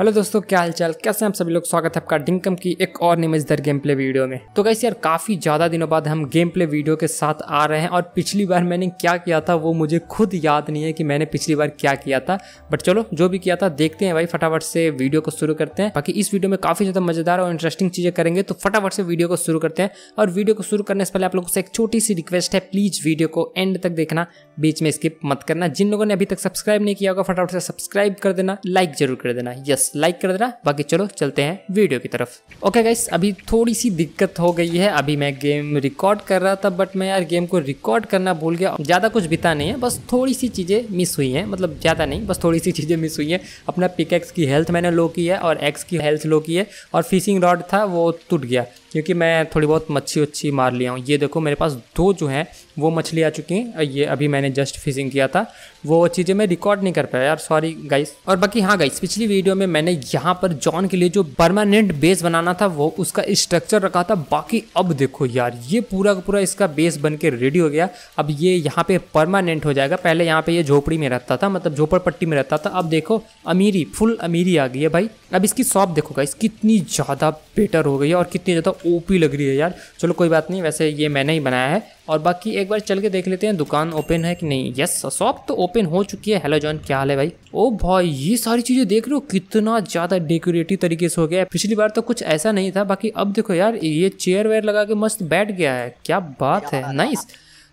Hello दोस्तों क्या हाल चाल कैसे हम सभी लोग स्वागत है आपका डिंकम की एक और दर गेम प्ले वीडियो में तो कैसे यार काफ़ी ज़्यादा दिनों बाद हम गेम प्ले वीडियो के साथ आ रहे हैं और पिछली बार मैंने क्या किया था वो मुझे खुद याद नहीं है कि मैंने पिछली बार क्या किया था बट चलो जो भी किया था देखते हैं भाई फटाफट से वीडियो को शुरू करते हैं बाकी इस वीडियो में काफ़ी ज़्यादा मज़ेदार और इंटरेस्टिंग चीज़ें करेंगे तो फटाफट से वीडियो को शुरू करते हैं और वीडियो को शुरू करने से पहले आप लोगों से एक छोटी सी रिक्वेस्ट है प्लीज़ वीडियो को एंड तक देखना बीच में स्किप मत करना जिन लोगों ने अभी तक सब्सक्राइब नहीं किया होगा फटाफट से सब्सक्राइब कर देना लाइक जरूर कर देना यस लाइक कर देना बाकी चलो चलते हैं वीडियो की तरफ ओके okay गाइस अभी थोड़ी सी दिक्कत हो गई है अभी मैं गेम रिकॉर्ड कर रहा था बट मैं यार गेम को रिकॉर्ड करना भूल गया ज़्यादा कुछ बिता नहीं है बस थोड़ी सी चीज़ें मिस हुई हैं मतलब ज़्यादा नहीं बस थोड़ी सी चीज़ें मिस हुई हैं अपना पिक की हेल्थ मैंने लो की है और एक्स की हेल्थ लो की है और फिशिंग रॉड था वो टूट गया क्योंकि मैं थोड़ी बहुत मच्छी उच्छी मार लिया हूँ ये देखो मेरे पास दो जो हैं वो मछली आ चुकी हैं ये अभी मैंने जस्ट फिशिंग किया था वो चीज़ें मैं रिकॉर्ड नहीं कर पाया यार सॉरी गाइस और बाकी हाँ गाइस पिछली वीडियो में मैंने यहाँ पर जॉन के लिए जो परमानेंट बेस बनाना था वो उसका स्ट्रक्चर रखा था बाकी अब देखो यार ये पूरा का पूरा इसका बेस बन के रेडी हो गया अब ये यहाँ पर परमानेंट हो जाएगा पहले यहाँ पर ये झोपड़ी में रहता था मतलब झोपड़पट्टी में रहता था अब देखो अमीरी फुल अमीरी आ गई है भाई अब इसकी शॉप देखो गाइस कितनी ज़्यादा बेटर हो गई है और कितनी ज़्यादा ओपी लग रही है यार चलो कोई बात नहीं वैसे ये मैंने ही बनाया है और बाकी एक बार चल के देख लेते हैं दुकान ओपन है कि नहीं यस शॉप तो ओपन हो चुकी है हेलो जॉन क्या हाल है भाई ओ भाई ये सारी चीज़ें देख रहे हो कितना ज़्यादा डेकोरेटिव तरीके से हो गया है पिछली बार तो कुछ ऐसा नहीं था बाकी अब देखो यार ये चेयर वेयर लगा के मस्त बैठ गया है क्या बात है नाइस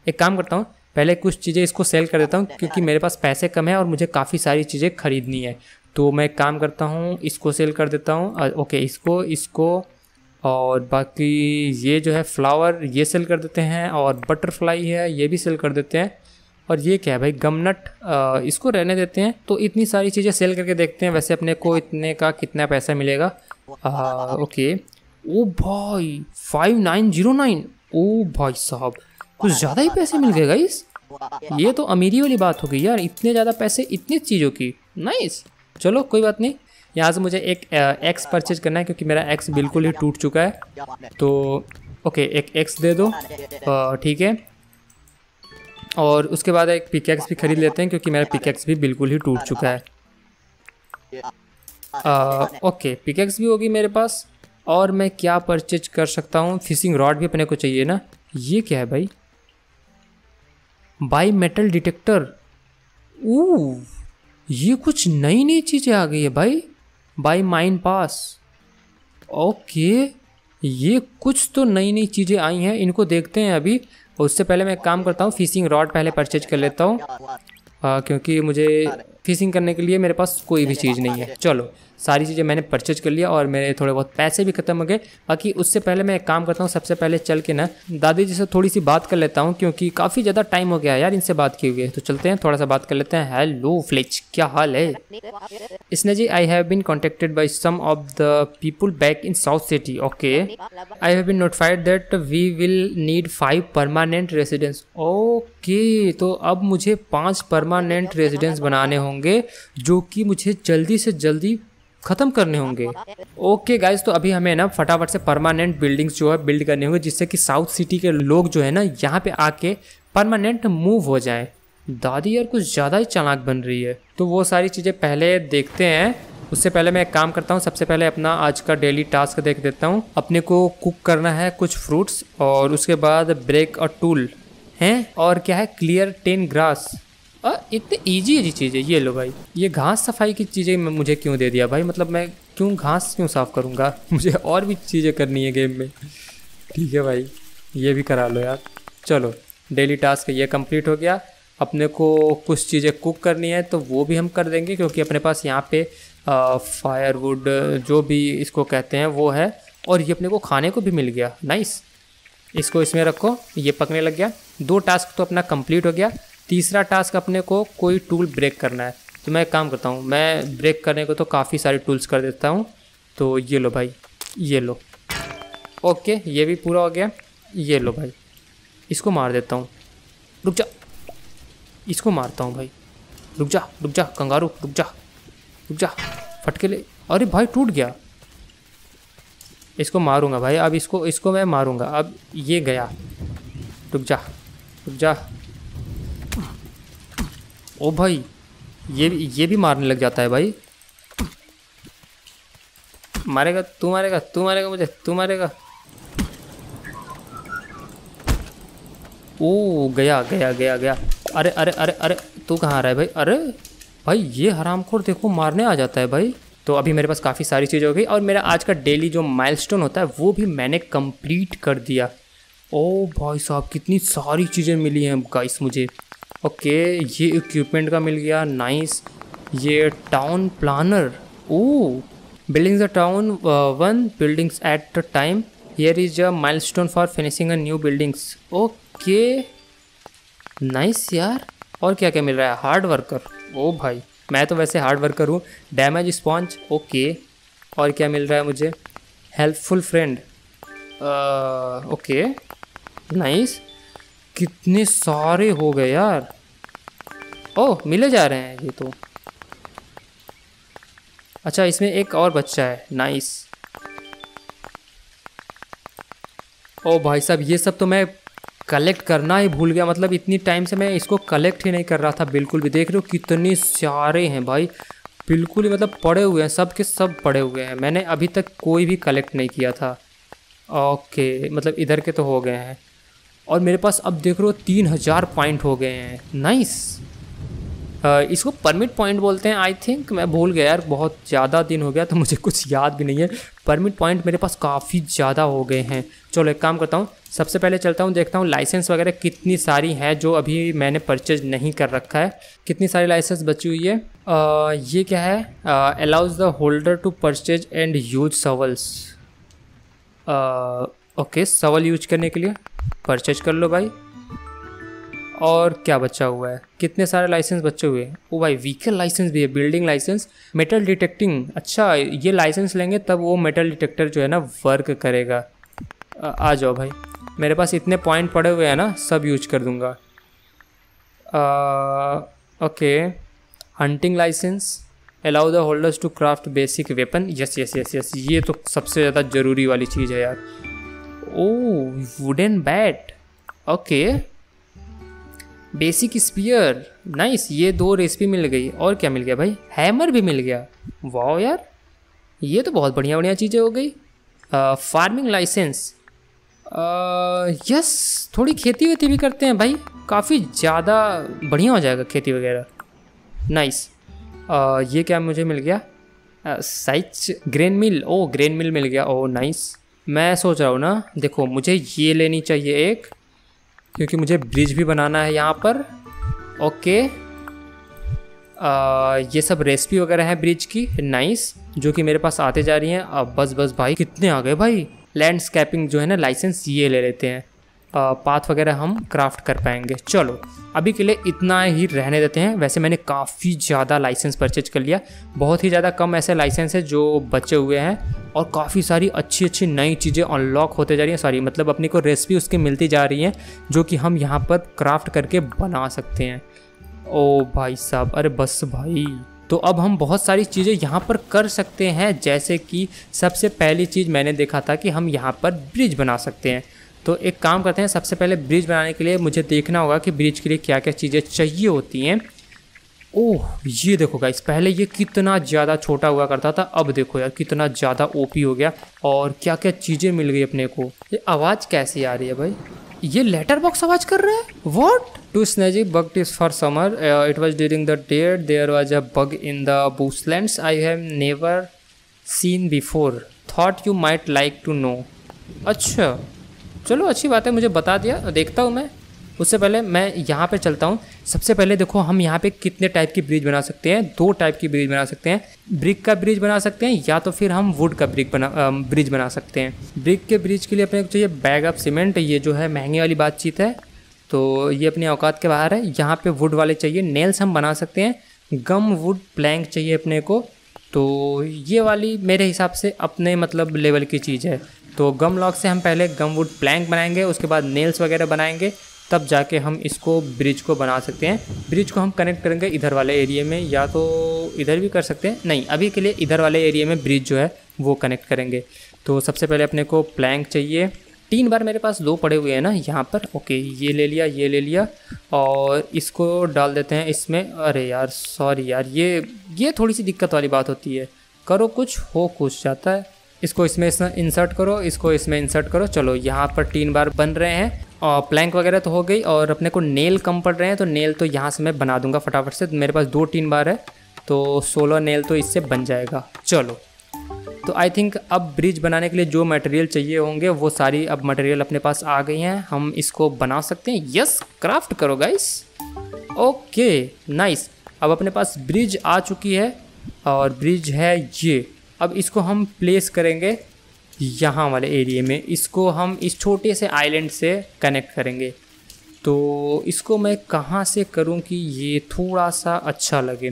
एक काम करता हूँ पहले कुछ चीज़ें इसको सेल कर देता हूँ क्योंकि मेरे पास पैसे कम है और मुझे काफ़ी सारी चीज़ें खरीदनी है तो मैं काम करता हूँ इसको सेल कर देता हूँ ओके इसको इसको और बाकी ये जो है फ्लावर ये सेल कर देते हैं और बटरफ्लाई है ये भी सेल कर देते हैं और ये क्या है भाई गमनट इसको रहने देते हैं तो इतनी सारी चीज़ें सेल करके देखते हैं वैसे अपने को इतने का कितना पैसा मिलेगा आ, ओके ओ भाई फाइव नाइन जीरो नाइन ओ भाई साहब कुछ ज़्यादा ही पैसे मिल गए गाइस ये तो अमीरी वाली बात हो गई यार इतने ज़्यादा पैसे इतनी चीज़ों की नाइस चलो कोई बात नहीं यहाँ से मुझे एक एक्स परचेज करना है क्योंकि मेरा एक्स बिल्कुल ही टूट चुका है तो ओके एक एक्स दे दो ठीक है और उसके बाद एक पिकेक्स भी खरीद लेते हैं क्योंकि मेरा पिकेक्स भी बिल्कुल ही टूट चुका है आ, ओके पिकैक्स भी होगी मेरे पास और मैं क्या परचेज कर सकता हूँ फिशिंग रॉड भी अपने को चाहिए ना ये क्या है भाई बाई मेटल डिटेक्टर ऊ ये कुछ नई नई चीज़ें आ गई है भाई बाई माइन पास ओके ये कुछ तो नई नई चीज़ें आई हैं इनको देखते हैं अभी और उससे पहले मैं एक काम करता हूँ फिशिंग रॉड पहले परचेज कर लेता हूँ क्योंकि मुझे फिशिंग करने के लिए मेरे पास कोई भी चीज़ नहीं है चलो सारी चीज़ें मैंने परचेज कर लिया और मेरे थोड़े बहुत पैसे भी खत्म हो गए बाकी उससे पहले मैं एक काम करता हूँ सबसे पहले चल के ना दादी जी से थोड़ी सी बात कर लेता हूँ क्योंकि काफ़ी ज़्यादा टाइम हो गया यार इनसे बात की हुई है तो चलते हैं थोड़ा सा बात कर लेते हैं हेलो फ्लिच क्या हाल है इसने जी I have been contacted by some of the people back in south city okay I have been notified that we will need five permanent residence okay तो अब मुझे पाँच परमानेंट रेजिडेंस बनाने होंगे जो कि मुझे जल्दी से जल्दी ख़त्म करने होंगे ओके गाइज तो अभी हमें ना फटाफट से परमानेंट बिल्डिंग्स जो है बिल्ड करने होंगे जिससे कि साउथ सिटी के लोग जो है ना यहाँ पे आके परमानेंट मूव हो जाए दादी यार कुछ ज़्यादा ही चालाक बन रही है तो वो सारी चीज़ें पहले देखते हैं उससे पहले मैं एक काम करता हूँ सबसे पहले अपना आज का डेली टास्क देख देता हूँ अपने को कुक करना है कुछ फ्रूट्स और उसके बाद ब्रेक और टूल हैं और क्या है क्लियर टेन ग्रास और हाँ, इतनी ईजी ईजी चीज़ें ये लो भाई ये घास सफाई की चीज़ें मुझे क्यों दे दिया भाई मतलब मैं क्यों घास क्यों साफ़ करूँगा मुझे और भी चीज़ें करनी है गेम में ठीक है भाई ये भी करा लो यार चलो डेली टास्क ये कंप्लीट हो गया अपने को कुछ चीज़ें कुक करनी है तो वो भी हम कर देंगे क्योंकि अपने पास यहाँ पे फायरवुड जो भी इसको कहते हैं वो है और ये अपने को खाने को भी मिल गया नाइस इसको इसमें रखो ये पकने लग गया दो टास्क तो अपना कंप्लीट हो गया तीसरा टास्क अपने को कोई टूल ब्रेक करना है तो मैं काम करता हूँ मैं ब्रेक करने को तो काफ़ी सारे टूल्स कर देता हूँ तो ये लो भाई ये लो ओके ये भी पूरा हो गया ये लो भाई इसको मार देता हूँ रुक जा इसको मारता हूँ भाई रुक जा रुक जा कंगारू रुक जा रुक जा फटके ले अरे भाई टूट गया इसको मारूंगा भाई अब इसको इसको मैं मारूंगा अब ये गया रुक जा रुक जा ओ भाई ये ये भी मारने लग जाता है भाई मारेगा तू मारेगा तू मारेगा मुझे तू मारेगा ओ गया गया गया गया अरे अरे अरे अरे तू कहाँ आ रहा है भाई अरे भाई ये हरामखोर देखो मारने आ जाता है भाई तो अभी मेरे पास काफ़ी सारी चीज़ हो गई और मेरा आज का डेली जो माइलस्टोन होता है वो भी मैंने कंप्लीट कर दिया ओ भाई साहब कितनी सारी चीज़ें मिली हैं गाइस मुझे ओके ये इक्विपमेंट का मिल गया नाइस ये town planner oh buildings the town one buildings at the time here is a milestone for finishing a new buildings okay nice यार और क्या क्या मिल रहा है हार्ड वर्कर ओ भाई मैं तो वैसे हार्ड वर्कर हूँ डैमेज स्पॉन्च ओके और क्या मिल रहा है मुझे हेल्पफुल फ्रेंड ओके नाइस कितने सारे हो गए यार ओह मिले जा रहे हैं ये तो अच्छा इसमें एक और बच्चा है नाइस ओ भाई साहब ये सब तो मैं कलेक्ट करना ही भूल गया मतलब इतनी टाइम से मैं इसको कलेक्ट ही नहीं कर रहा था बिल्कुल भी देख रहे हो कितने सारे हैं भाई बिल्कुल ही मतलब पड़े हुए हैं सब के सब पड़े हुए हैं मैंने अभी तक कोई भी कलेक्ट नहीं किया था ओके मतलब इधर के तो हो गए हैं और मेरे पास अब देख रहे हो तीन हज़ार पॉइंट हो गए हैं नाइस इसको परमिट पॉइंट बोलते हैं आई थिंक मैं भूल गया यार बहुत ज़्यादा दिन हो गया तो मुझे कुछ याद भी नहीं है परमिट पॉइंट मेरे पास काफ़ी ज़्यादा हो गए हैं चलो एक काम करता हूँ सबसे पहले चलता हूँ देखता हूँ लाइसेंस वगैरह कितनी सारी हैं जो अभी मैंने परचेज नहीं कर रखा है कितनी सारी लाइसेंस बची हुई है आ, ये क्या है allows the holder to purchase and use shovels okay shovel use करने के लिए परचेज कर लो भाई और क्या बचा हुआ है कितने सारे लाइसेंस बचे हुए हैं ओ भाई व्हीकल लाइसेंस भी है बिल्डिंग लाइसेंस मेटल डिटेक्टिंग अच्छा ये लाइसेंस लेंगे तब वो मेटल डिटेक्टर जो है ना वर्क करेगा आ, आ जाओ भाई मेरे पास इतने पॉइंट पड़े हुए हैं ना सब यूज कर दूंगा okay hunting license allow the holders to craft basic weapon yes yes yes yes ये तो सबसे ज़्यादा ज़रूरी वाली चीज़ है यार Oh, wooden bat okay basic spear nice ये दो रेसिपी मिल गई और क्या मिल गया भाई हैमर भी मिल गया वाह यार ये तो बहुत बढ़िया बढ़िया चीज़ें हो गई फार्मिंग लाइसेंस यस थोड़ी खेती वेती भी करते हैं भाई काफ़ी ज़्यादा बढ़िया हो जाएगा खेती वगैरह नाइस uh, ये क्या मुझे मिल गया साइच ग्रेन मिल ओ ग्रेन मिल मिल गया ओ oh, नाइस मैं सोच रहा हूँ ना देखो मुझे ये लेनी चाहिए एक क्योंकि मुझे ब्रिज भी बनाना है यहाँ पर ओके आ, ये सब रेसिपी वगैरह हैं ब्रिज की नाइस जो कि मेरे पास आते जा रही हैं अब बस बस भाई कितने आ गए भाई लैंडस्केपिंग जो है ना लाइसेंस ये ले लेते हैं पाथ वगैरह हम क्राफ्ट कर पाएंगे चलो अभी के लिए इतना ही रहने देते हैं वैसे मैंने काफ़ी ज़्यादा लाइसेंस परचेज कर लिया बहुत ही ज़्यादा कम ऐसे लाइसेंस है जो बचे हुए हैं और काफ़ी सारी अच्छी अच्छी नई चीज़ें अनलॉक होते जा रही हैं सॉरी मतलब अपने को रेसिपी उसकी मिलती जा रही हैं जो कि हम यहाँ पर क्राफ्ट करके बना सकते हैं ओ भाई साहब अरे बस भाई तो अब हम बहुत सारी चीज़ें यहाँ पर कर सकते हैं जैसे कि सबसे पहली चीज़ मैंने देखा था कि हम यहाँ पर ब्रिज बना सकते हैं तो एक काम करते हैं सबसे पहले ब्रिज बनाने के लिए मुझे देखना होगा कि ब्रिज के लिए क्या क्या चीज़ें चाहिए होती हैं ओह ये देखो गाइस पहले ये कितना ज़्यादा छोटा हुआ करता था अब देखो यार कितना ज़्यादा ओपी हो गया और क्या क्या चीज़ें मिल गई अपने को ये आवाज़ कैसी आ रही है भाई ये लेटर बॉक्स आवाज़ कर रहा है what to sneezy bug tips for summer it was during the date there was a bug in the Boosland I have never seen before thought you might like to know अच्छा चलो अच्छी बात है मुझे बता दिया देखता हूँ मैं उससे पहले मैं यहाँ पे चलता हूँ सबसे पहले देखो हम यहाँ पे कितने टाइप की ब्रिज बना सकते हैं दो टाइप की ब्रिज बना सकते हैं ब्रिक का ब्रिज बना सकते हैं या तो फिर हम वुड का ब्रिक बना ब्रिज बना सकते हैं ब्रिक के ब्रिज के लिए अपने को चाहिए बैग ऑफ सीमेंट ये जो है महंगी वाली बातचीत है तो ये अपने औकात के बाहर है यहाँ पर वुड वाले चाहिए नेल्स हम बना सकते हैं गम वुड प्लैंक चाहिए अपने को तो ये वाली मेरे हिसाब से अपने मतलब लेवल की चीज़ है तो गम लॉक से हम पहले गम वुड प्लैंक बनाएंगे उसके बाद नेल्स वगैरह बनाएंगे तब जाके हम इसको ब्रिज को बना सकते हैं ब्रिज को हम कनेक्ट करेंगे इधर वाले एरिए में या तो इधर भी कर सकते हैं नहीं अभी के लिए इधर वाले एरिए में ब्रिज जो है वो कनेक्ट करेंगे तो सबसे पहले अपने को प्लैंक चाहिए तीन बार मेरे पास दो पड़े हुए हैं ना यहाँ पर ओके ये ले लिया ये ले लिया और इसको डाल देते हैं इसमें अरे यार सॉरी यार ये ये थोड़ी सी दिक्कत वाली बात होती है करो कुछ हो कुछ जाता है इसको इसमें इंसर्ट करो इसको इसमें इंसर्ट करो चलो यहाँ पर तीन बार बन रहे हैं और प्लैंक वगैरह तो हो गई और अपने को नेल कम पड़ रहे हैं तो नेल तो यहाँ से मैं बना दूंगा फटाफट से मेरे पास दो तीन बार है तो सोलह नेल तो इससे बन जाएगा चलो तो आई थिंक अब ब्रिज बनाने के लिए जो मटेरियल चाहिए होंगे वो सारी अब मटेरियल अपने पास आ गई हैं हम इसको बना सकते हैं यस क्राफ्ट करो गाइस ओके नाइस अब अपने पास ब्रिज आ चुकी है और ब्रिज है ये अब इसको हम प्लेस करेंगे यहाँ वाले एरिए में इसको हम इस छोटे से आइलैंड से कनेक्ट करेंगे तो इसको मैं कहाँ से करूँ कि ये थोड़ा सा अच्छा लगे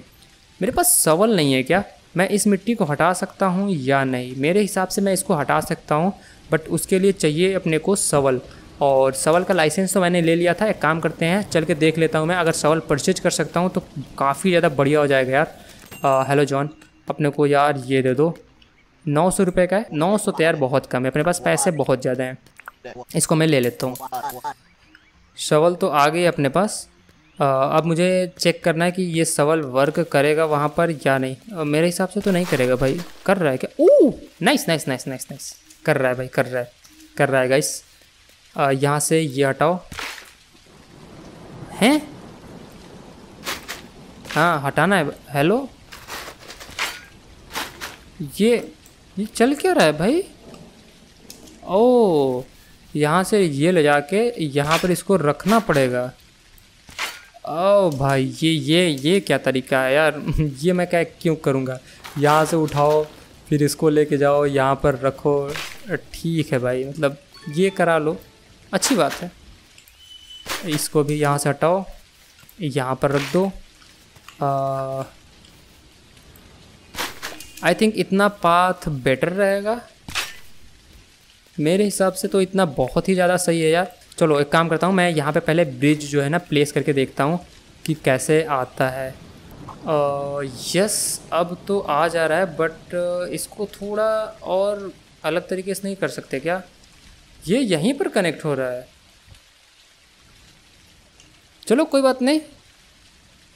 मेरे पास सवल नहीं है क्या मैं इस मिट्टी को हटा सकता हूँ या नहीं मेरे हिसाब से मैं इसको हटा सकता हूँ बट उसके लिए चाहिए अपने को सवल और सवल का लाइसेंस तो मैंने ले लिया था एक काम करते हैं चल के देख लेता हूँ मैं अगर सवल परचेज कर सकता हूँ तो काफ़ी ज़्यादा बढ़िया हो जाएगा यार हेलो जॉन अपने को यार ये दे दो नौ सौ रुपये का है नौ सौ तो यार बहुत कम है अपने पास पैसे बहुत ज़्यादा हैं इसको मैं ले लेता हूँ शवल तो आ गई अपने पास आ, अब मुझे चेक करना है कि ये सवल वर्क करेगा वहाँ पर या नहीं मेरे हिसाब से तो नहीं करेगा भाई कर रहा है क्या ओ nice nice nice nice nice कर रहा है भाई कर रहा है कर रहा है गाइस यहाँ से ये हटाओ हैं हाँ हटाना है हेलो ये ये चल क्या रहा है भाई ओ यहाँ से ये ले जाके यहाँ पर इसको रखना पड़ेगा ओ भाई ये ये ये क्या तरीका है यार ये मैं क्या क्यों करूँगा यहाँ से उठाओ फिर इसको लेके जाओ यहाँ पर रखो ठीक है भाई मतलब ये करा लो अच्छी बात है इसको भी यहाँ से हटाओ यहाँ पर रख दो आ, आई थिंक इतना पाथ बेटर रहेगा मेरे हिसाब से तो इतना बहुत ही ज़्यादा सही है यार चलो एक काम करता हूँ मैं यहाँ पे पहले ब्रिज जो है ना प्लेस करके देखता हूँ कि कैसे आता है यस अब तो आ जा रहा है बट इसको थोड़ा और अलग तरीके से नहीं कर सकते क्या ये यहीं पर कनेक्ट हो रहा है चलो कोई बात नहीं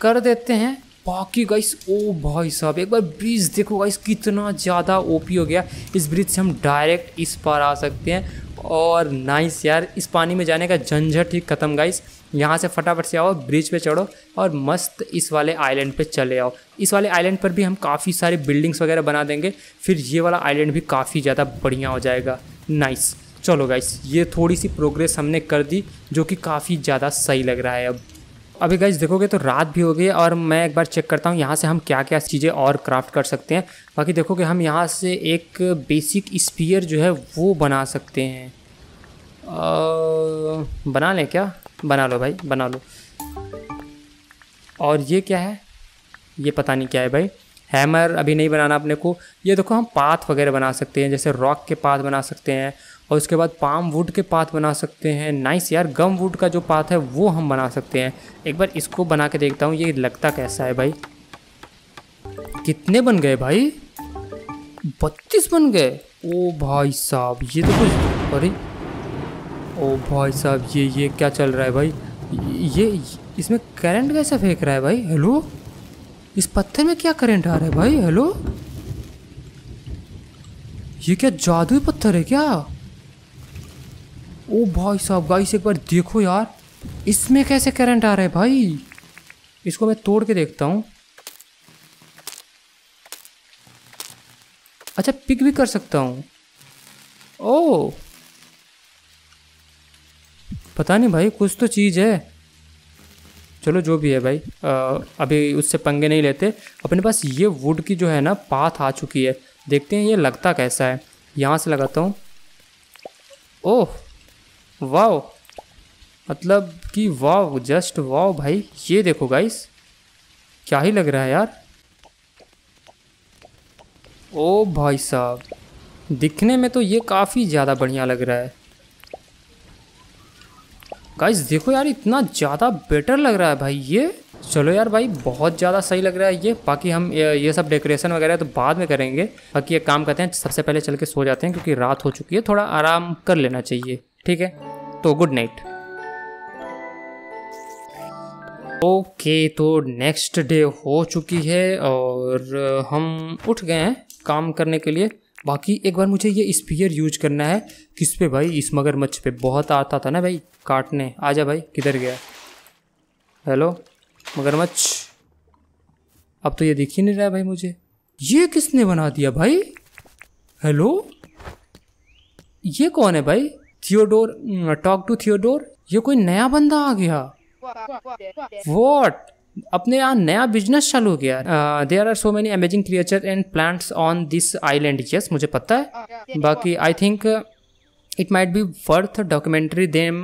कर देते हैं बाकी गाइस ओ भाई साहब एक बार ब्रिज देखो गाइस कितना ज़्यादा ओपी हो गया इस ब्रिज से हम डायरेक्ट इस पार आ सकते हैं और नाइस यार इस पानी में जाने का झंझट ही ख़त्म गाइस यहाँ से फटाफट से आओ ब्रिज पे चढ़ो और मस्त इस वाले आइलैंड पे चले आओ इस वाले आइलैंड पर भी हम काफ़ी सारे बिल्डिंग्स वगैरह बना देंगे फिर ये वाला आइलैंड भी काफ़ी ज़्यादा बढ़िया हो जाएगा नाइस चलो गाइस ये थोड़ी सी प्रोग्रेस हमने कर दी जो कि काफ़ी ज़्यादा सही लग रहा है अब अभी गाइज देखोगे तो रात भी हो गई और मैं एक बार चेक करता हूँ यहाँ से हम क्या क्या चीज़ें और क्राफ्ट कर सकते हैं बाकी देखोगे हम यहाँ से एक बेसिक स्पीयर जो है वो बना सकते हैं आ, बना लें क्या बना लो भाई बना लो और ये क्या है ये पता नहीं क्या है भाई हैमर अभी नहीं बनाना अपने को ये देखो हम पाथ वगैरह बना सकते हैं जैसे रॉक के पाथ बना सकते हैं और उसके बाद पाम वुड के पाथ बना सकते हैं नाइस यार गम वुड का जो पाथ है वो हम बना सकते हैं एक बार इसको बना के देखता हूँ ये लगता कैसा है भाई कितने बन गए भाई बत्तीस बन गए ओ भाई साहब ये तो कुछ अरे ओ भाई साहब ये ये क्या चल रहा है भाई ये इसमें करंट कैसे फेंक रहा है भाई हेलो इस पत्थर में क्या करंट आ रहा है भाई हेलो ये क्या जादुई पत्थर है क्या ओ भाई साहब गाइस एक बार देखो यार इसमें कैसे करंट आ रहा है भाई इसको मैं तोड़ के देखता हूँ अच्छा पिक भी कर सकता हूँ ओ पता नहीं भाई कुछ तो चीज़ है चलो जो भी है भाई आ, अभी उससे पंगे नहीं लेते अपने पास ये वुड की जो है ना पाथ आ चुकी है देखते हैं ये लगता कैसा है यहाँ से लगाता हूँ ओह वाओ मतलब कि वाह जस्ट वाह भाई ये देखो गाइस क्या ही लग रहा है यार ओ भाई साहब दिखने में तो ये काफ़ी ज़्यादा बढ़िया लग रहा है गाइस देखो यार इतना ज़्यादा बेटर लग रहा है भाई ये चलो यार भाई बहुत ज़्यादा सही लग रहा है ये बाकी हम ये सब डेकोरेशन वगैरह तो बाद में करेंगे बाकी एक काम करते हैं सबसे पहले चल के सो जाते हैं क्योंकि रात हो चुकी है थोड़ा आराम कर लेना चाहिए ठीक है तो गुड नाइट ओके तो नेक्स्ट डे हो चुकी है और हम उठ गए हैं काम करने के लिए बाकी एक बार मुझे ये स्पीयर यूज करना है किस पे भाई इस मगरमच्छ पे बहुत आता था ना भाई काटने आजा भाई किधर गया हेलो मगरमच्छ अब तो ये दिख ही नहीं रहा भाई मुझे ये किसने बना दिया भाई हेलो ये कौन है भाई थियोडोर टॉक टू थियोडोर ये कोई नया बंदा आ गया वॉट अपने यहाँ नया बिजनेस चालू हो गया there are so many amazing creature and plants on this island yes मुझे पता है बाकी I think it might be worth documentary them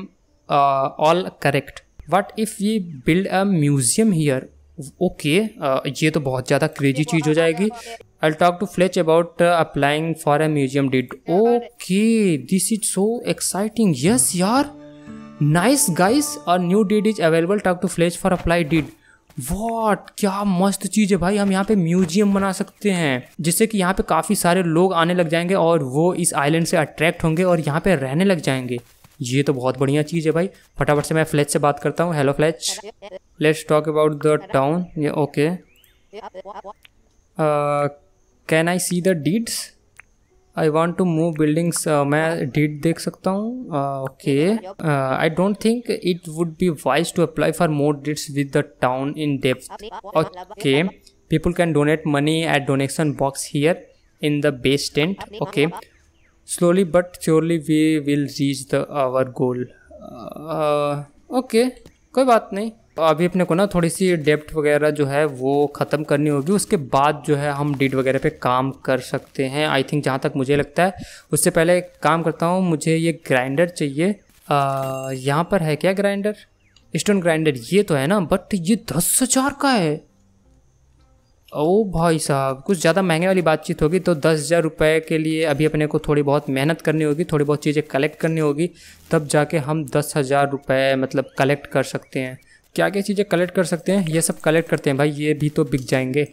all correct what if you build a museum here okay ये तो बहुत ज़्यादा क्रेजी चीज़ हो जाएगी I'll talk to Fletch about uh, applying for a museum deed. Okay, this is so exciting. Yes, yar. Nice guys, a new deed is available. Talk to Fletch for apply deed. What क्या मस्त चीज़ है भाई हम यहाँ पे museum बना सकते हैं जिससे कि यहाँ पे काफ़ी सारे लोग आने लग जाएंगे और वो इस आइलैंड से अट्रैक्ट होंगे और यहाँ पे रहने लग जाएंगे ये तो बहुत बढ़िया चीज़ है भाई फटाफट से मैं फ्लैच से बात करता हूँ hello Fletch let's talk about the town okay can I see the deeds I want to move buildings मैं डीड देख सकता हूँ okay I don't think it would be wise to apply for more deeds with the town in depth okay people can donate money at donation box here in the best tent okay slowly but surely we will reach the our goal okay कोई बात नहीं तो अभी अपने को ना थोड़ी सी डेप्ट वगैरह जो है वो ख़त्म करनी होगी उसके बाद जो है हम डीड वगैरह पे काम कर सकते हैं आई थिंक जहाँ तक मुझे लगता है उससे पहले काम करता हूँ मुझे ये ग्राइंडर चाहिए यहाँ पर है क्या ग्राइंडर स्टोन ग्राइंडर ये तो है ना बट ये दस हज़ार का है ओ भाई साहब कुछ ज़्यादा महंगे वाली बातचीत होगी तो दस हज़ार रुपये के लिए अभी अपने को थोड़ी बहुत मेहनत करनी होगी थोड़ी बहुत चीज़ें कलेक्ट करनी होगी तब जाके हम दस हज़ार रुपये मतलब कलेक्ट कर सकते हैं क्या क्या चीज़ें कलेक्ट कर सकते हैं ये सब कलेक्ट करते हैं भाई ये भी तो बिक जाएंगे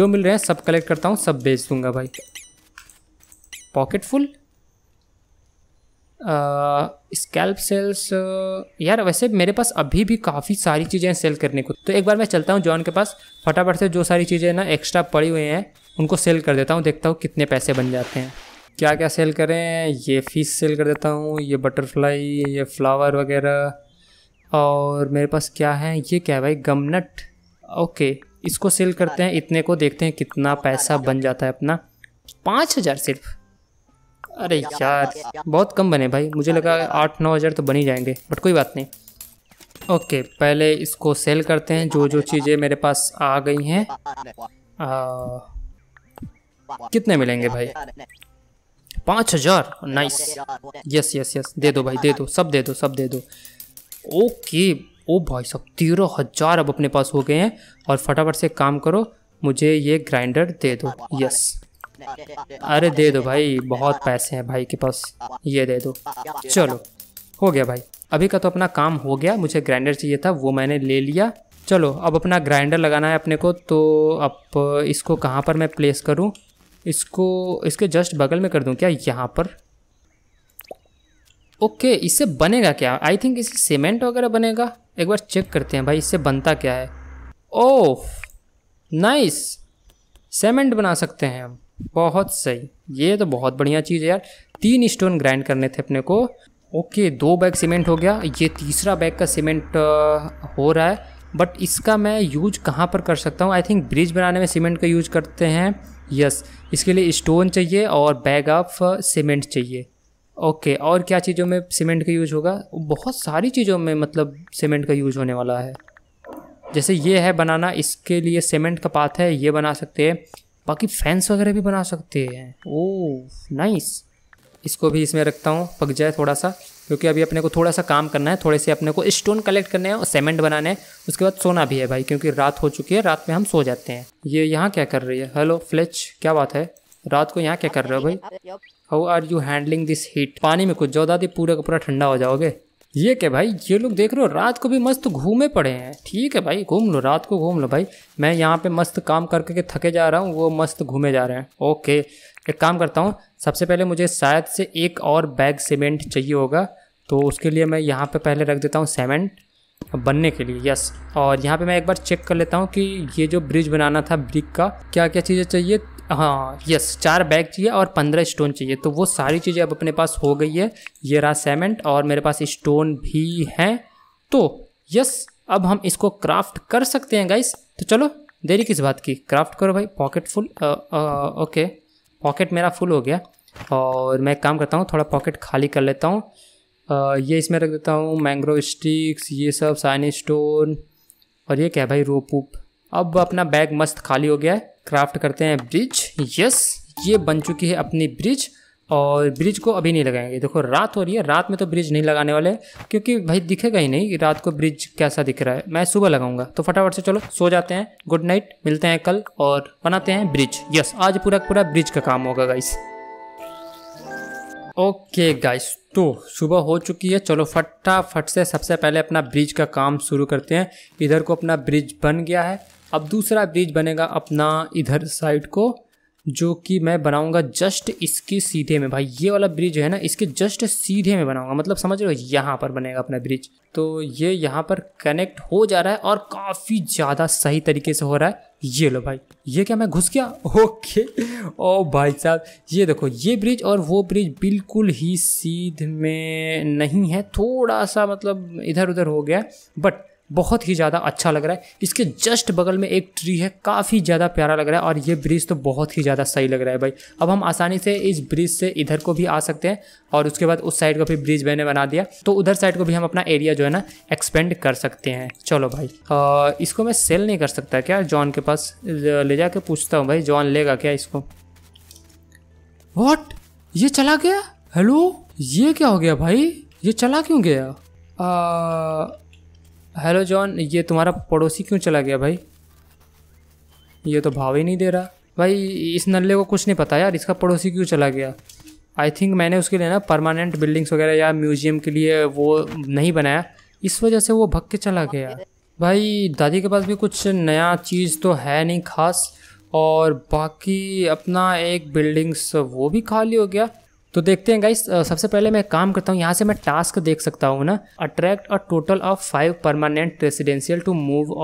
जो मिल रहे हैं सब कलेक्ट करता हूँ सब बेच दूँगा भाई पॉकेट फुल स्कैल्प सेल्स यार वैसे मेरे पास अभी भी काफ़ी सारी चीज़ें हैं सेल करने को तो एक बार मैं चलता हूँ जॉन के पास फटाफट से जो सारी चीज़ें ना एक्स्ट्रा पड़ी हुई हैं उनको सेल कर देता हूँ देखता हूँ कितने पैसे बन जाते हैं क्या क्या सेल करें ये फिश सेल कर देता हूँ ये बटरफ्लाई ये फ्लावर वगैरह और मेरे पास क्या है ये क्या है भाई गमनट ओके इसको सेल करते हैं इतने को देखते हैं कितना पैसा बन जाता है अपना पाँच हज़ार सिर्फ अरे यार बहुत कम बने भाई मुझे लगा आठ नौ हज़ार तो बन ही जाएंगे बट कोई बात नहीं ओके पहले इसको सेल करते हैं जो जो चीज़ें मेरे पास आ गई हैं कितने मिलेंगे भाई पाँच हज़ार नाइस यस यस यस दे दो भाई दे दो सब दे दो सब दे दो ओके ओ भाई साहब तेरह हज़ार अब अपने पास हो गए हैं और फटाफट से काम करो मुझे ये ग्राइंडर दे दो यस अरे दे दो भाई बहुत पैसे हैं भाई के पास ये दे दो चलो हो गया भाई अभी का तो अपना काम हो गया मुझे ग्राइंडर चाहिए था वो मैंने ले लिया चलो अब अपना ग्राइंडर लगाना है अपने को तो अब इसको कहाँ पर मैं प्लेस करूँ इसको इसके जस्ट बगल में कर दूँ क्या यहाँ पर ओके इससे बनेगा क्या आई थिंक इससे सीमेंट वगैरह बनेगा एक बार चेक करते हैं भाई इससे बनता क्या है ओह नाइस सीमेंट बना सकते हैं हम बहुत सही ये तो बहुत बढ़िया चीज़ है यार तीन स्टोन ग्राइंड करने थे अपने को ओके दो बैग सीमेंट हो गया ये तीसरा बैग का सीमेंट हो रहा है बट इसका मैं यूज कहाँ पर कर सकता हूँ आई थिंक ब्रिज बनाने में सीमेंट का यूज करते हैं यस इसके लिए स्टोन चाहिए और बैग ऑफ सीमेंट चाहिए ओके okay, और क्या चीज़ों में सीमेंट का यूज़ होगा बहुत सारी चीज़ों में मतलब सीमेंट का यूज़ होने वाला है जैसे ये है बनाना इसके लिए सीमेंट का पाथ है ये बना सकते हैं बाकी फैंस वगैरह भी बना सकते हैं ओ नाइस इसको भी इसमें रखता हूँ पक जाए थोड़ा सा क्योंकि अभी अपने को थोड़ा सा काम करना है थोड़े से अपने को स्टोन कलेक्ट करने हैं और सीमेंट बनाने हैं उसके बाद सोना भी है भाई क्योंकि रात हो चुकी है रात में हम सो जाते हैं ये यहाँ क्या कर रही है हेलो फ्लैच क्या बात है रात को यहाँ क्या कर रहे हो भाई how are you handling this heat पानी में कुछ ज्यादा दी पूरा का पूरा ठंडा हो जाओगे ये क्या भाई ये लोग देख रहे हो रात को भी मस्त घूमे पड़े हैं ठीक है भाई घूम लो रात को घूम लो भाई मैं यहाँ पे मस्त काम करके के थके जा रहा हूँ वो मस्त घूमे जा रहे हैं ओके एक काम करता हूँ सबसे पहले मुझे शायद से एक और बैग सीमेंट चाहिए होगा तो उसके लिए मैं यहाँ पे पहले रख देता हूँ सीमेंट बनने के लिए यस और यहाँ पे मैं एक बार चेक कर लेता हूँ कि ये जो ब्रिज बनाना था ब्रिक का क्या क्या चीज़ें चाहिए हाँ यस चार बैग चाहिए और पंद्रह स्टोन चाहिए तो वो सारी चीज़ें अब अपने पास हो गई है ये रहा सीमेंट और मेरे पास स्टोन भी हैं तो यस अब हम इसको क्राफ्ट कर सकते हैं गाइस तो चलो देरी किस बात की क्राफ्ट करो भाई पॉकेट फुल आ, आ, ओके पॉकेट मेरा फुल हो गया और मैं काम करता हूँ थोड़ा पॉकेट खाली कर लेता हूँ ये इसमें रख देता हूँ मैंग्रोव स्टिक्स ये सब साइन स्टोन और ये क्या भाई रोप वूप अब अपना बैग मस्त खाली हो गया है क्राफ्ट करते हैं ब्रिज यस ये बन चुकी है अपनी ब्रिज और ब्रिज को अभी नहीं लगाएंगे देखो रात हो रही है रात में तो ब्रिज नहीं लगाने वाले क्योंकि भाई दिखेगा ही नहीं कि रात को ब्रिज कैसा दिख रहा है मैं सुबह लगाऊंगा तो फटाफट से चलो सो जाते हैं गुड नाइट मिलते हैं कल और बनाते हैं ब्रिज यस आज पूरा पूरा ब्रिज का काम होगा गाइस ओके गाइस तो सुबह हो चुकी है चलो फटाफट से सबसे पहले अपना ब्रिज का काम शुरू करते हैं इधर को अपना ब्रिज बन गया है अब दूसरा ब्रिज बनेगा अपना इधर साइड को जो कि मैं बनाऊंगा जस्ट इसके सीधे में भाई ये वाला ब्रिज है ना इसके जस्ट सीधे में बनाऊंगा मतलब समझ रहे हो यहाँ पर बनेगा अपना ब्रिज तो ये यहाँ पर कनेक्ट हो जा रहा है और काफ़ी ज़्यादा सही तरीके से हो रहा है ये लो भाई ये क्या मैं घुस गया ओके ओ भाई साहब ये देखो ये ब्रिज और वो ब्रिज बिल्कुल ही सीध में नहीं है थोड़ा सा मतलब इधर उधर हो गया बट बहुत ही ज़्यादा अच्छा लग रहा है इसके जस्ट बगल में एक ट्री है काफ़ी ज़्यादा प्यारा लग रहा है और ये ब्रिज तो बहुत ही ज़्यादा सही लग रहा है भाई अब हम आसानी से इस ब्रिज से इधर को भी आ सकते हैं और उसके बाद उस साइड को भी ब्रिज मैंने बना दिया तो उधर साइड को भी हम अपना एरिया जो है ना एक्सपेंड कर सकते हैं चलो भाई आ, इसको मैं सेल नहीं कर सकता क्या जॉन के पास ले जाके पूछता हूँ भाई जॉन लेगा क्या इसको वॉट ये चला गया हेलो ये क्या हो गया भाई ये चला क्यों गया आ, हेलो जॉन ये तुम्हारा पड़ोसी क्यों चला गया भाई ये तो भाव ही नहीं दे रहा भाई इस नल्ले को कुछ नहीं पता यार इसका पड़ोसी क्यों चला गया आई थिंक मैंने उसके लिए ना परमानेंट बिल्डिंग्स वगैरह या म्यूजियम के लिए वो नहीं बनाया इस वजह से वो भग के चला गया भाई दादी के पास भी कुछ नया चीज़ तो है नहीं खास और बाकी अपना एक बिल्डिंग्स वो भी खाली हो गया तो देखते हैं गाइस सबसे पहले मैं काम करता हूँ यहाँ से मैं टास्क देख सकता हूँ ना attract a total of five permanent residential to move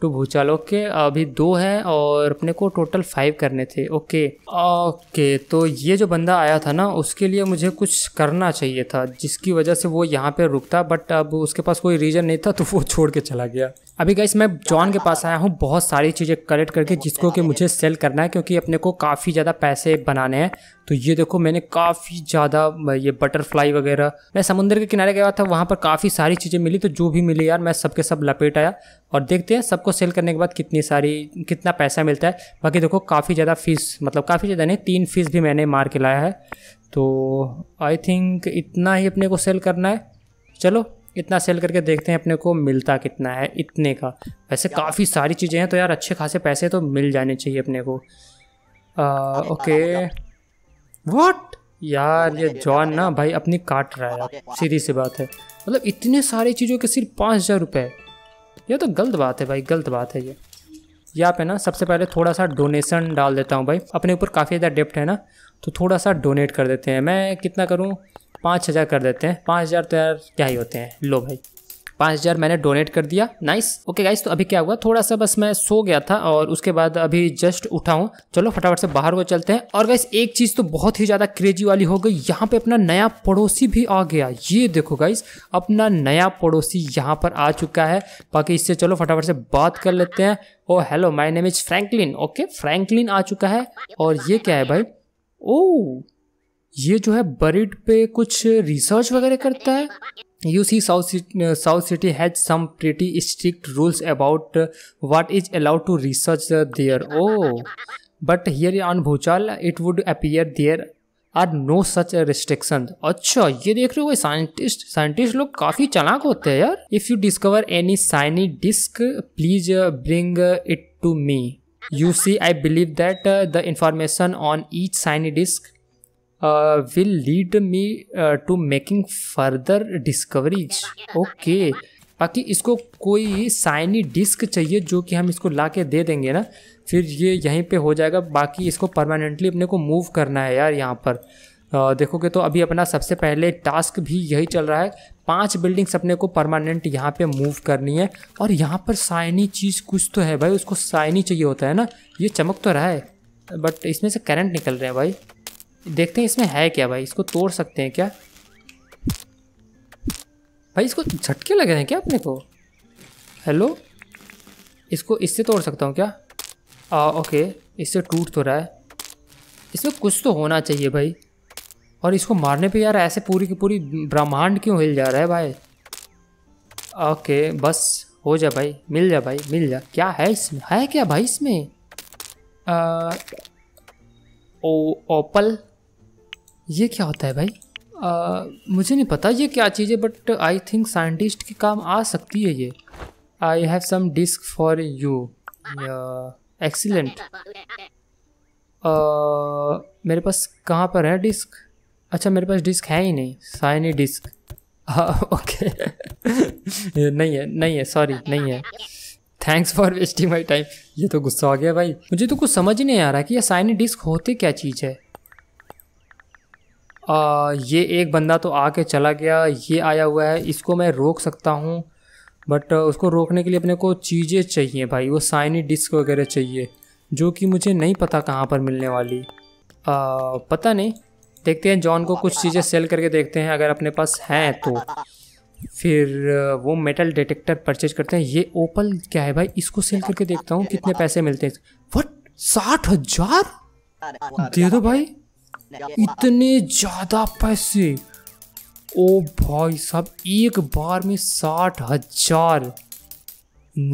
to Bhuchal okay अभी दो हैं और अपने को टोटल फाइव करने थे ओके ओके तो ये जो बंदा आया था ना उसके लिए मुझे कुछ करना चाहिए था जिसकी वजह से वो यहाँ पे रुकता बट अब उसके पास कोई रीज़न नहीं था तो वो छोड़ के चला गया अभी गाइस मैं जॉन के पास आया हूँ बहुत सारी चीज़ें कलेक्ट करके जिसको कि मुझे सेल करना है क्योंकि अपने को काफ़ी ज़्यादा पैसे बनाने हैं तो ये देखो मैंने काफ़ी ज़्यादा ये बटरफ्लाई वगैरह मैं समुद्र के किनारे गया था वहाँ पर काफ़ी सारी चीज़ें मिली तो जो भी मिली यार मैं सबके सब लपेट आया और देखते हैं सबको सेल करने के बाद कितनी सारी कितना पैसा मिलता है बाकी देखो काफ़ी ज़्यादा फ़ीस मतलब काफ़ी ज़्यादा नहीं तीन फ़ीस भी मैंने मार के लाया है तो आई थिंक इतना ही अपने को सेल करना है चलो इतना सेल करके देखते हैं अपने को मिलता कितना है इतने का वैसे काफ़ी सारी चीज़ें हैं तो यार अच्छे खासे पैसे तो मिल जाने चाहिए अपने को ओके वॉट यार ये जॉन ना भाई अपनी काट रहा है सीधी सी बात है मतलब इतने सारी चीज़ों के सिर्फ पाँच हज़ार रुपये ये तो गलत बात है भाई गलत बात है ये यहाँ पे ना सबसे पहले थोड़ा सा डोनेशन डाल देता हूँ भाई अपने ऊपर काफ़ी ज़्यादा डेप्ट है ना तो थोड़ा सा डोनेट कर देते हैं मैं कितना करूँ पाँच हज़ार कर देते हैं पाँच हज़ार तो यार क्या ही होते हैं लो भाई पाँच हज़ार मैंने डोनेट कर दिया नाइस ओके गाइस तो अभी क्या हुआ थोड़ा सा बस मैं सो गया था और उसके बाद अभी जस्ट उठा हूँ चलो फटाफट से बाहर को चलते हैं और गाइस एक चीज़ तो बहुत ही ज़्यादा क्रेजी वाली हो गई यहाँ पे अपना नया पड़ोसी भी आ गया ये देखो गाइस अपना नया पड़ोसी यहाँ पर आ चुका है बाकी इससे चलो फटाफट से बात कर लेते हैं oh hello my name is Franklin okay Franklin आ चुका है और ये क्या है भाई ओ oh, ये जो है बरिड पे कुछ रिसर्च वगैरह करता है you see south south city has some pretty strict rules about what is allowed to research there oh but here on Bhuchal it would appear there are no such restriction अच्छा ये देख रहे हो साइंटिस्ट साइंटिस्ट लोग काफ़ी चलाक होते हैं यार if you discover any shiny disc please bring it to me you see I believe that the information on each shiny disc will lead me to making further discoveries okay बाकी इसको कोई Saini disc चाहिए जो कि हम इसको ला के दे देंगे ना फिर ये यहीं पे हो जाएगा बाकी इसको परमानेंटली अपने को मूव करना है यार यहाँ पर आ, uh, देखोगे तो अभी अपना सबसे पहले टास्क भी यही चल रहा है पांच बिल्डिंग्स अपने को परमानेंट यहाँ पे मूव करनी है और यहाँ पर साइनी चीज़ कुछ तो है भाई उसको साइनी चाहिए होता है ना ये चमक तो रहा है बट इसमें से करंट निकल रहे हैं भाई देखते हैं इसमें है क्या भाई इसको तोड़ सकते हैं क्या भाई इसको झटके लगे हैं क्या अपने को हेलो इसको इससे तोड़ सकता हूँ क्या आ, ओके इससे टूट तो रहा है इसमें कुछ तो होना चाहिए भाई और इसको मारने पे यार ऐसे पूरी की पूरी ब्रह्मांड क्यों हिल जा रहा है भाई ओके बस हो जा भाई मिल जा भाई मिल जा क्या है इसमें है क्या भाई इसमें आ, ओ ओपल ये क्या होता है भाई आ, मुझे नहीं पता ये क्या चीज़ है बट आई थिंक साइंटिस्ट के काम आ सकती है ये I have some disc for you excellent मेरे पास कहाँ पर है डिस्क अच्छा मेरे पास डिस्क है ही नहीं साइनी डिस्क ओके नहीं है नहीं है सॉरी नहीं है thanks for wasting my time ये तो गुस्सा आ गया भाई मुझे तो कुछ समझ ही नहीं आ रहा कि ये साइनी डिस्क होते क्या चीज़ है आ, ये एक बंदा तो आके चला गया ये आया हुआ है इसको मैं रोक सकता हूँ बट उसको रोकने के लिए अपने को चीज़ें चाहिए भाई वो साइनी डिस्क वगैरह चाहिए जो कि मुझे नहीं पता कहाँ पर मिलने वाली आ, पता नहीं देखते हैं जॉन को कुछ चीज़ें सेल करके देखते हैं अगर अपने पास हैं तो फिर वो मेटल डिटेक्टर परचेज करते हैं ये ओपल क्या है भाई इसको सेल करके देखता हूँ कितने पैसे मिलते हैं वट साठ हजार दे दो भाई इतने ज़्यादा पैसे ओ भाई साहब एक बार में साठ हजार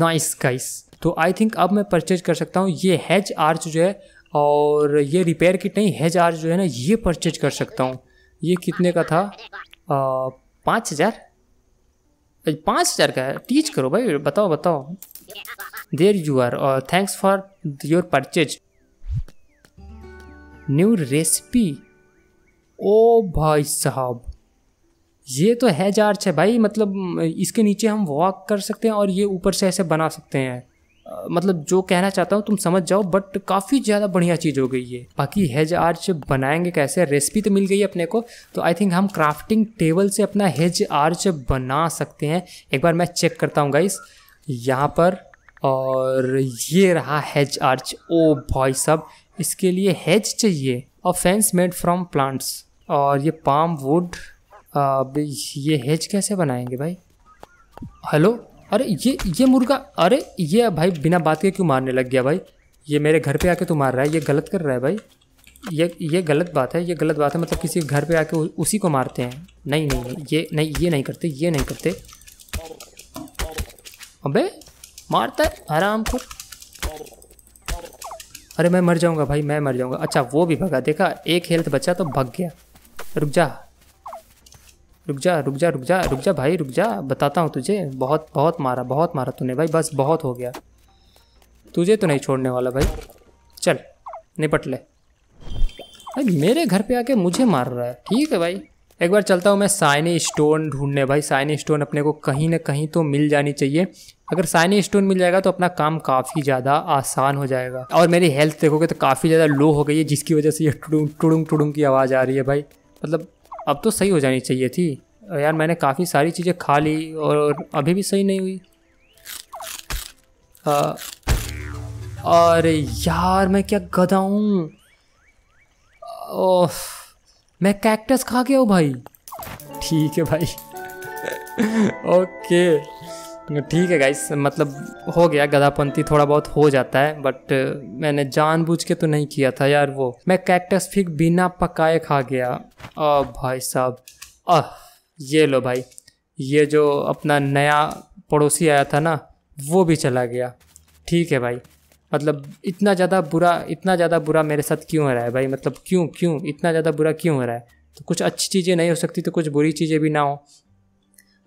नाइस गाइस तो आई थिंक अब मैं परचेज कर सकता हूँ ये हैज आर्च जो है और ये रिपेयर किट नहीं हैज आर्च जो है ना ये परचेज कर सकता हूँ ये कितने का था पाँच हज़ार पाँच हज़ार का है टीच करो भाई बताओ बताओ there you are thanks for your purchase new recipe ओ भाई साहब ये तो है जार्च है भाई मतलब इसके नीचे हम वॉक कर सकते हैं और ये ऊपर से ऐसे बना सकते हैं मतलब जो कहना चाहता हूँ तुम समझ जाओ बट काफ़ी ज़्यादा बढ़िया चीज़ हो गई है बाकी हेज आर्च बनाएंगे कैसे रेसिपी तो मिल गई अपने को तो आई थिंक हम क्राफ्टिंग टेबल से अपना हेज आर्च बना सकते हैं एक बार मैं चेक करता हूँ गाइस यहाँ पर और ये रहा हेज आर्च ओ भाई सब इसके लिए हैज चाहिए और फेंस मेड फ्रॉम प्लांट्स और ये पाम वुड ये हेज कैसे बनाएंगे भाई हेलो अरे ये ये मुर्गा अरे ये भाई बिना बात के क्यों मारने लग गया भाई ये मेरे घर पे आके तो मार रहा है ये गलत कर रहा है भाई ये ये गलत बात है ये गलत बात है मतलब किसी घर पे आके उसी को मारते हैं नहीं नहीं नहीं ये नहीं ये नहीं करते ये नहीं करते अबे मारता है आराम को अरे मैं मर जाऊँगा भाई मैं मर जाऊँगा अच्छा वो भी भगा देखा एक हेल्थ बचा तो भग गया रुक जा रुक जा रुक जा रुक जा रुक जा भाई रुक जा बताता हूँ तुझे बहुत बहुत मारा बहुत मारा तूने भाई बस बहुत हो गया तुझे तो नहीं छोड़ने वाला भाई चल निपट ले भाई मेरे घर पे आके मुझे मार रहा है ठीक है भाई एक बार चलता हूँ मैं साइनी स्टोन ढूंढने भाई साइनी स्टोन अपने को कहीं ना कहीं तो मिल जानी चाहिए अगर साइनी स्टोन मिल जाएगा तो अपना काम काफ़ी ज़्यादा आसान हो जाएगा और मेरी हेल्थ देखोगे तो काफ़ी ज़्यादा लो हो गई है जिसकी वजह से ये टुडुंग टुडुंग टुडुंग की आवाज़ आ रही है भाई मतलब अब तो सही हो जानी चाहिए थी यार मैंने काफ़ी सारी चीज़ें खा ली और अभी भी सही नहीं हुई अरे और यार मैं क्या गदा हूँ ओह मैं कैक्टस खा गया हूँ भाई ठीक है भाई ओके ठीक है गाइस मतलब हो गया गधापंती थोड़ा बहुत हो जाता है बट मैंने जानबूझ के तो नहीं किया था यार वो मैं कैक्टस फिक बिना पकाए खा गया ओ भाई साहब आह ये लो भाई ये जो अपना नया पड़ोसी आया था ना वो भी चला गया ठीक है भाई मतलब इतना ज़्यादा बुरा इतना ज़्यादा बुरा मेरे साथ क्यों हो रहा है भाई मतलब क्यों क्यों इतना ज़्यादा बुरा क्यों हो रहा है तो कुछ अच्छी चीज़ें नहीं हो सकती तो कुछ बुरी चीज़ें भी ना हो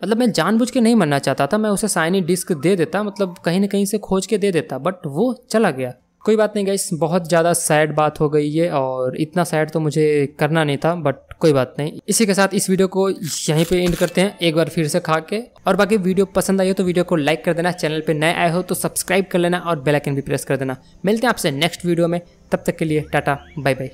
मतलब मैं जानबूझ के नहीं मरना चाहता था मैं उसे साइनी डिस्क दे देता मतलब कहीं ना कहीं से खोज के दे देता बट वो चला गया कोई बात नहीं गाइस बहुत ज़्यादा सैड बात हो गई है और इतना सैड तो मुझे करना नहीं था बट कोई बात नहीं इसी के साथ इस वीडियो को यहीं पे एंड करते हैं एक बार फिर से खा के और बाकी वीडियो पसंद आई हो तो वीडियो को लाइक कर देना चैनल पे नए आए हो तो सब्सक्राइब कर लेना और बेलाइकन भी प्रेस कर देना मिलते हैं आपसे नेक्स्ट वीडियो में तब तक के लिए टाटा बाय बाय